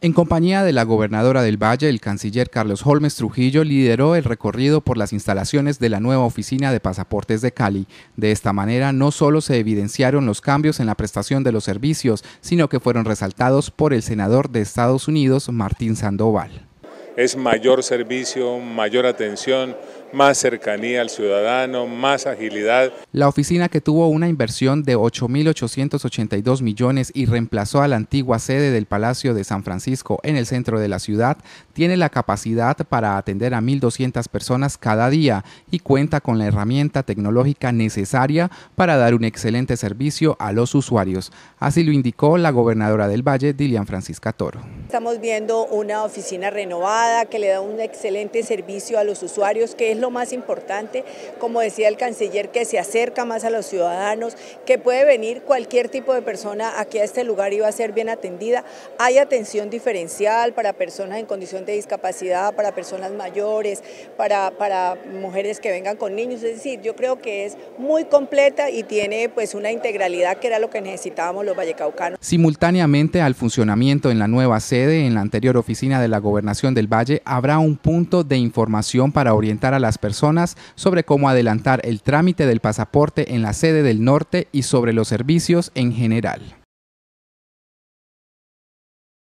En compañía de la gobernadora del Valle, el canciller Carlos Holmes Trujillo lideró el recorrido por las instalaciones de la nueva oficina de pasaportes de Cali. De esta manera, no solo se evidenciaron los cambios en la prestación de los servicios, sino que fueron resaltados por el senador de Estados Unidos, Martín Sandoval. Es mayor servicio, mayor atención, más cercanía al ciudadano, más agilidad. La oficina que tuvo una inversión de 8.882 millones y reemplazó a la antigua sede del Palacio de San Francisco en el centro de la ciudad, tiene la capacidad para atender a 1.200 personas cada día y cuenta con la herramienta tecnológica necesaria para dar un excelente servicio a los usuarios. Así lo indicó la gobernadora del Valle, Dilian Francisca Toro. Estamos viendo una oficina renovada que le da un excelente servicio a los usuarios, que es lo más importante, como decía el canciller, que se acerca más a los ciudadanos, que puede venir cualquier tipo de persona aquí a este lugar y va a ser bien atendida. Hay atención diferencial para personas en condición de discapacidad, para personas mayores, para, para mujeres que vengan con niños, es decir, yo creo que es muy completa y tiene pues una integralidad que era lo que necesitábamos los vallecaucanos. Simultáneamente al funcionamiento en la nueva sede en la anterior oficina de la Gobernación del Valle, habrá un punto de información para orientar a las personas sobre cómo adelantar el trámite del pasaporte en la sede del norte y sobre los servicios en general.